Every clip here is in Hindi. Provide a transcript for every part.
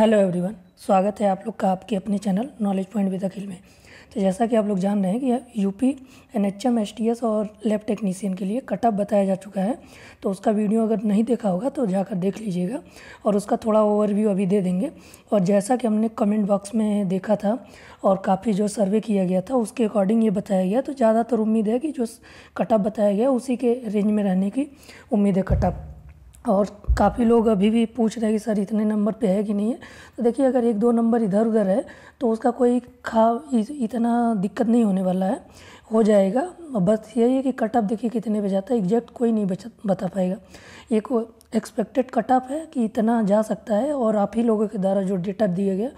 हेलो एवरीवन स्वागत है आप लोग का आपके अपने channel Knowledge Point with Akhil में तो जैसा कि आप लोग जान रहे हैं कि UP N H M S T S और लैब टेक्नीसियन के लिए कटअप बताया जा चुका है तो उसका वीडियो अगर नहीं देखा होगा तो जाकर देख लीजिएगा और उसका थोड़ा ओवरव्यू अभी दे देंगे और जैसा कि हमने कमेंट बॉक्स में देखा था और काफ़ी जो सर्वे किया गया था उसके अकॉर्डिंग ये बताया गया तो ज़्यादातर उम्मीद है कि जो कटअप बताया गया उसी के रेंज में रहने की उम्मीद है कटअप और काफ़ी लोग अभी भी पूछ रहे हैं कि सर इतने नंबर पे है कि नहीं है तो देखिए अगर एक दो नंबर इधर उधर है तो उसका कोई खा इतना दिक्कत नहीं होने वाला है हो जाएगा बस यही है कि कट ऑफ देखिए कितने पे जाता है एग्जैक्ट कोई नहीं बचा बता पाएगा ये को एक्सपेक्टेड कट ऑफ है कि इतना जा सकता है और आप ही लोगों के द्वारा जो डेटा दिया गया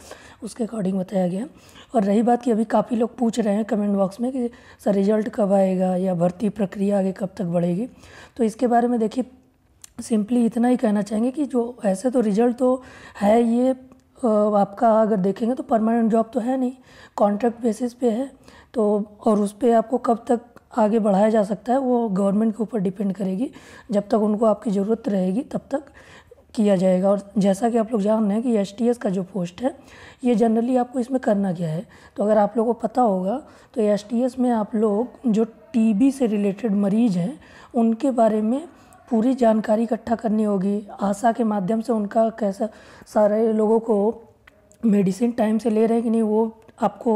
उसके अकॉर्डिंग बताया गया और रही बात कि अभी काफ़ी लोग पूछ रहे हैं कमेंट बॉक्स में कि सर रिजल्ट कब आएगा या भर्ती प्रक्रिया आगे कब तक बढ़ेगी तो इसके बारे में देखिए सिंपली इतना ही कहना चाहेंगे कि जो ऐसे तो रिजल्ट तो है ये आपका अगर देखेंगे तो परमानेंट जॉब तो है नहीं कॉन्ट्रैक्ट बेसिस पे है तो और उस पर आपको कब तक आगे बढ़ाया जा सकता है वो गवर्नमेंट के ऊपर डिपेंड करेगी जब तक उनको आपकी ज़रूरत रहेगी तब तक किया जाएगा और जैसा कि आप लोग जान रहे हैं कि एस टी एस का जो पोस्ट है ये जनरली आपको इसमें करना क्या है तो अगर आप लोगों को पता होगा तो एस टी एस में आप लोग जो टी बी से रिलेटेड मरीज़ हैं उनके बारे में पूरी जानकारी इकट्ठा करनी होगी आशा के माध्यम से उनका कैसा सारे लोगों को मेडिसिन टाइम से ले रहे हैं कि नहीं वो आपको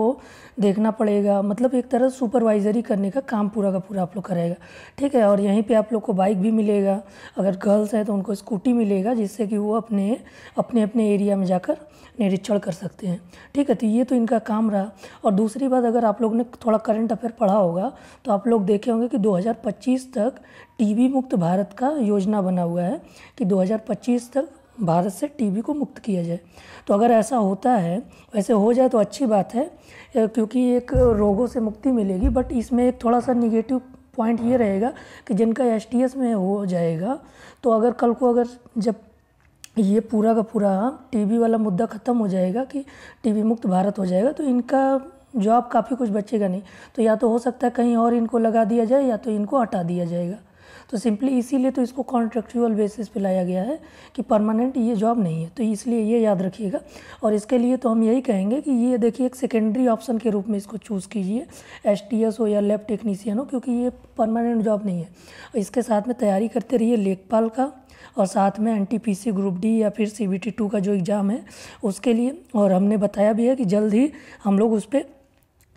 देखना पड़ेगा मतलब एक तरह सुपरवाइजरी करने का काम पूरा का पूरा आप लोग कराएगा ठीक है और यहीं पे आप लोग को बाइक भी मिलेगा अगर गर्ल्स हैं तो उनको स्कूटी मिलेगा जिससे कि वो अपने अपने अपने एरिया में जाकर निरीक्षण कर सकते हैं ठीक है तो ये तो इनका काम रहा और दूसरी बात अगर आप लोग ने थोड़ा करंट अफेयर पढ़ा होगा तो आप लोग देखे होंगे कि 2025 तक टीबी मुक्त भारत का योजना बना हुआ है कि 2025 तक भारत से टीबी को मुक्त किया जाए तो अगर ऐसा होता है वैसे हो जाए तो अच्छी बात है क्योंकि एक रोगों से मुक्ति मिलेगी बट इसमें एक थोड़ा सा निगेटिव पॉइंट ये रहेगा कि जिनका एस में हो जाएगा तो अगर कल को अगर जब ये पूरा का पूरा टीबी वाला मुद्दा ख़त्म हो जाएगा कि टीबी मुक्त भारत हो जाएगा तो इनका जॉब काफ़ी कुछ बचेगा नहीं तो या तो हो सकता है कहीं और इनको लगा दिया जाए या तो इनको हटा दिया जाएगा तो सिंपली इसीलिए तो इसको कॉन्ट्रेक्चुअल बेसिस पे लाया गया है कि परमानेंट ये जॉब नहीं है तो इसलिए ये याद रखिएगा और इसके लिए तो हम यही कहेंगे कि ये देखिए एक सेकेंडरी ऑप्शन के रूप में इसको चूज़ कीजिए एस टी एस हो या लैब टेक्नीसियन हो क्योंकि ये परमानेंट जॉब नहीं है इसके साथ में तैयारी करते रहिए लेखपाल का और साथ में N T P C group D या फिर सी बी टी टू का जो एग्ज़ाम है उसके लिए और हमने बताया भी है कि जल्द ही हम लोग उस पर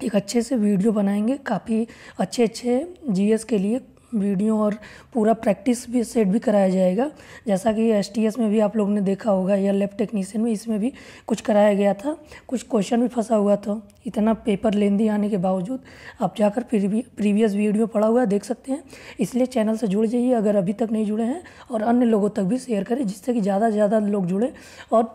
एक अच्छे से वीडियो बनाएंगे काफ़ी अच्छे अच्छे जीएस के लिए वीडियो और पूरा प्रैक्टिस भी सेट भी कराया जाएगा जैसा कि एसटीएस में भी आप लोग ने देखा होगा या लेफ्ट टेक्नीशियन में इसमें भी कुछ कराया गया था कुछ क्वेश्चन भी फंसा हुआ था इतना पेपर लेंदी आने के बावजूद आप जाकर फिर भी प्रीवियस वीडियो पढ़ा हुआ देख सकते हैं इसलिए चैनल से जुड़ जाइए अगर अभी तक नहीं जुड़े हैं और अन्य लोगों तक भी शेयर करें जिससे कि ज़्यादा से ज़्यादा लोग जुड़ें और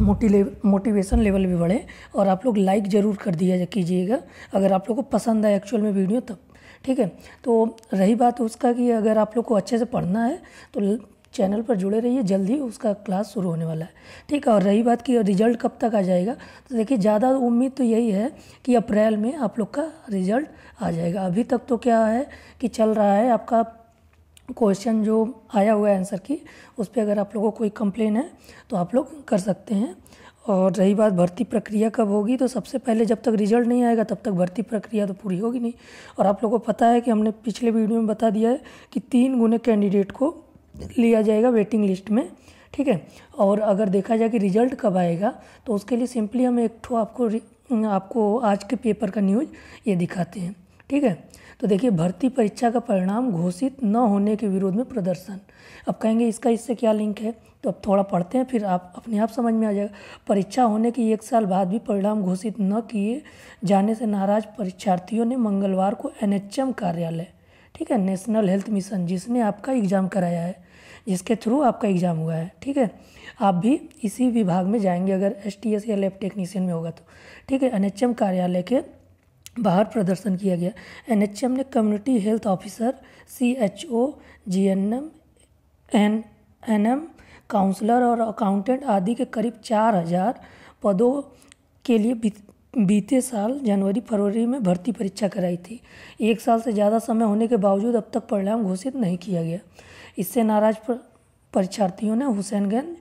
मोटिले मोटिवेशन लेवल भी बढ़े और आप लोग लाइक ज़रूर कर दिया कीजिएगा अगर आप लोग को पसंद आए एक्चुअल में वीडियो तब ठीक है तो रही बात उसका कि अगर आप लोग को अच्छे से पढ़ना है तो चैनल पर जुड़े रहिए जल्द ही उसका क्लास शुरू होने वाला है ठीक है और रही बात की रिजल्ट कब तक आ जाएगा तो देखिए ज़्यादा उम्मीद तो यही है कि अप्रैल में आप लोग का रिजल्ट आ जाएगा अभी तक तो क्या है कि चल रहा है आपका क्वेश्चन जो आया हुआ है आंसर की उस पर अगर आप लोगों को कोई कंप्लेन है तो आप लोग कर सकते हैं और रही बात भर्ती प्रक्रिया कब होगी तो सबसे पहले जब तक रिजल्ट नहीं आएगा तब तक भर्ती प्रक्रिया तो पूरी होगी नहीं और आप लोगों को पता है कि हमने पिछले वीडियो में बता दिया है कि तीन गुने कैंडिडेट को लिया जाएगा वेटिंग लिस्ट में ठीक है और अगर देखा जाए कि रिजल्ट कब आएगा तो उसके लिए सिंपली हम एक ठो आपको आपको आज के पेपर का न्यूज़ ये दिखाते हैं ठीक है तो देखिए भर्ती परीक्षा का परिणाम घोषित न होने के विरोध में प्रदर्शन अब कहेंगे इसका इससे क्या लिंक है तो अब थोड़ा पढ़ते हैं फिर आप अपने आप समझ में आ जाएगा परीक्षा होने के एक साल बाद भी परिणाम घोषित न किए जाने से नाराज परीक्षार्थियों ने मंगलवार को एन कार्यालय ठीक है नेशनल हेल्थ मिशन जिसने आपका एग्ज़ाम कराया है जिसके थ्रू आपका एग्ज़ाम हुआ है ठीक है आप भी इसी विभाग में जाएंगे अगर एस टी एस या लैब टेक्नीशियन में होगा तो ठीक है एन कार्यालय के बाहर प्रदर्शन किया गया एन ने community health officer C H O G N M N N M counsellor और अकाउंटेंट आदि के करीब चार हजार पदों के लिए बीते साल जनवरी फरवरी में भर्ती परीक्षा कराई थी एक साल से ज़्यादा समय होने के बावजूद अब तक परिणाम घोषित नहीं किया गया इससे नाराज परीक्षार्थियों ने हुसैनगंज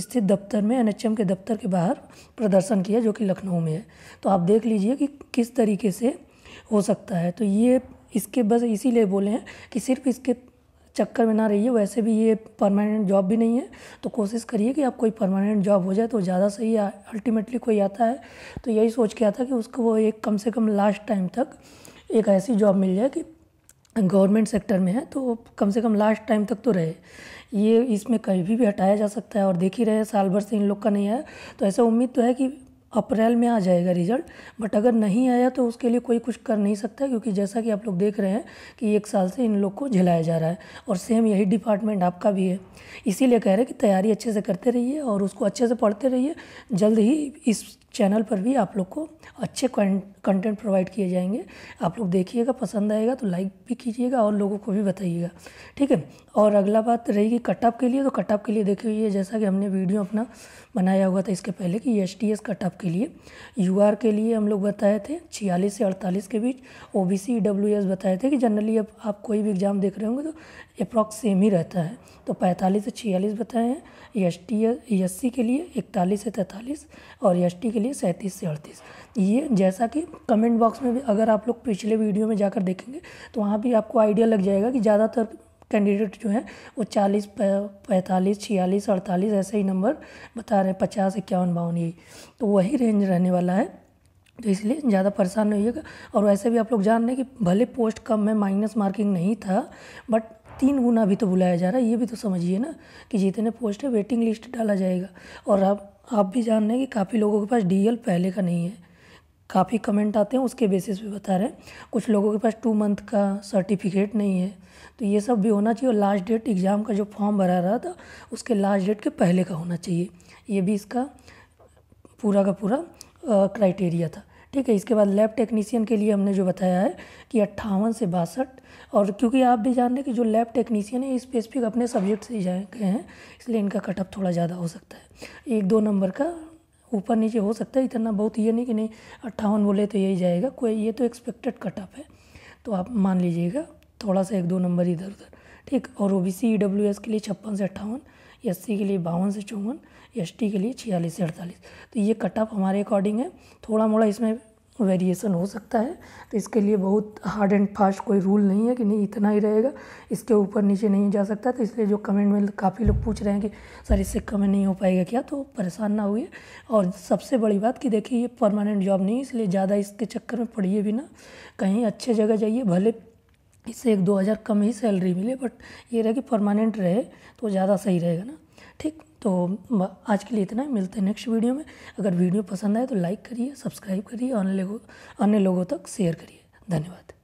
स्थित दफ्तर में एनएचएम के दफ्तर के बाहर प्रदर्शन किया जो कि लखनऊ में है तो आप देख लीजिए कि किस तरीके से हो सकता है तो ये इसके बस इसीलिए बोले हैं कि सिर्फ इसके चक्कर में ना रहिए वैसे भी ये परमानेंट जॉब भी नहीं है तो कोशिश करिए कि आप कोई परमानेंट जॉब हो जाए तो ज़्यादा सही है अल्टीमेटली कोई आता है तो यही सोच के आता कि उसको वो एक कम से कम लास्ट टाइम तक एक ऐसी जॉब मिल जाए कि गवर्नमेंट सेक्टर में है तो कम से कम लास्ट टाइम तक तो रहे ये इसमें कहीं भी हटाया जा सकता है और देख ही रहे साल भर से इन लोग का नहीं आया तो ऐसा उम्मीद तो है कि अप्रैल में आ जाएगा रिजल्ट बट अगर नहीं आया तो उसके लिए कोई कुछ कर नहीं सकता क्योंकि जैसा कि आप लोग देख रहे हैं कि एक साल से इन लोग को झिलाया जा रहा है और सेम यही डिपार्टमेंट आपका भी है इसीलिए कह रहे हैं कि तैयारी अच्छे से करते रहिए और उसको अच्छे से पढ़ते रहिए जल्द ही इस चैनल पर भी आप लोग को अच्छे कंटेंट प्रोवाइड किए जाएंगे आप लोग देखिएगा पसंद आएगा तो लाइक भी कीजिएगा और लोगों को भी बताइएगा ठीक है और अगला बात रहेगी कटअप के लिए तो कटअप के लिए देखिए जैसा कि हमने वीडियो अपना बनाया हुआ था इसके पहले कि एस टी एस कटअप के लिए यू आर के लिए हम लोग बताए थे छियालीस से अड़तालीस के बीच O B C W S बताए थे कि जनरली अब आप कोई भी एग्ज़ाम देख रहे होंगे तो अप्रॉक्स सेम ही रहता है तो पैंतालीस से छियालीस बताए हैं एस टी एस सी के लिए इकतालीस से तैंतालीस और एस टी के लिए सैंतीस से अड़तीस ये जैसा कि कमेंट बॉक्स में भी अगर आप लोग पिछले वीडियो में जाकर देखेंगे तो वहाँ भी आपको आइडिया लग जाएगा कि ज़्यादातर कैंडिडेट जो हैं वो चालीस पैंतालीस छियालीस अड़तालीस ऐसे ही नंबर बता रहे हैं पचास इक्यावन बावन यही तो वही रेंज रहने वाला है तो इसलिए ज़्यादा परेशान नहीं होगा और वैसे भी आप लोग जान रहे हैं कि भले पोस्ट कम है माइनस मार्किंग नहीं था बट तीन गुना भी तो बुलाया जा रहा है ये भी तो समझिए ना कि जितने पोस्ट है वेटिंग लिस्ट डाला जाएगा और आप आप भी जान रहे हैं कि काफ़ी लोगों के पास डी पहले का नहीं है काफ़ी कमेंट आते हैं उसके बेसिस पे बता रहे हैं कुछ लोगों के पास टू मंथ का सर्टिफिकेट नहीं है तो ये सब भी होना चाहिए और लास्ट डेट एग्ज़ाम का जो फॉर्म भरा रहा था उसके लास्ट डेट के पहले का होना चाहिए ये भी इसका पूरा का पूरा क्राइटेरिया था ठीक है इसके बाद लैब टेक्नीशियन के लिए हमने जो बताया है कि अट्ठावन से बासठ और क्योंकि आप भी जान रहे कि जो लैब टेक्नीशियन है स्पेसिफिक अपने सब्जेक्ट से ही जाए गए हैं इसलिए इनका कटअप थोड़ा ज़्यादा हो सकता है एक दो नंबर का ऊपर नीचे हो सकता है इतना बहुत ये नहीं कि नहीं अट्ठावन बोले तो यही जाएगा कोई ये तो एक्सपेक्टेड कटअप है तो आप मान लीजिएगा थोड़ा सा एक दो नंबर इधर उधर ठीक और O B C E W S के लिए छप्पन से अट्ठावन एस के लिए बावन से चौवन एस के लिए छियालीस से अड़तालीस तो ये कट ऑफ हमारे अकॉर्डिंग है थोड़ा मोड़ा इसमें वेरिएशन हो सकता है तो इसके लिए बहुत हार्ड एंड फास्ट कोई रूल नहीं है कि नहीं इतना ही रहेगा इसके ऊपर नीचे नहीं जा सकता तो इसलिए जो कमेंट में काफ़ी लोग पूछ रहे हैं कि सर इससे कमेंट नहीं हो पाएगा क्या तो परेशान ना हुई और सबसे बड़ी बात कि देखिए ये परमानेंट जॉब नहीं इसलिए ज़्यादा इसके चक्कर में पढ़िए भी ना कहीं अच्छे जगह जाइए भले इससे एक दो हज़ार कम ही सैलरी मिले बट ये रहे कि परमानेंट रहे तो ज़्यादा सही रहेगा ना ठीक तो आज के लिए इतना ही है, मिलते हैं नेक्स्ट वीडियो में अगर वीडियो पसंद आए तो लाइक करिए सब्सक्राइब करिए अन्य लोगों अन्य लोगों तक शेयर करिए धन्यवाद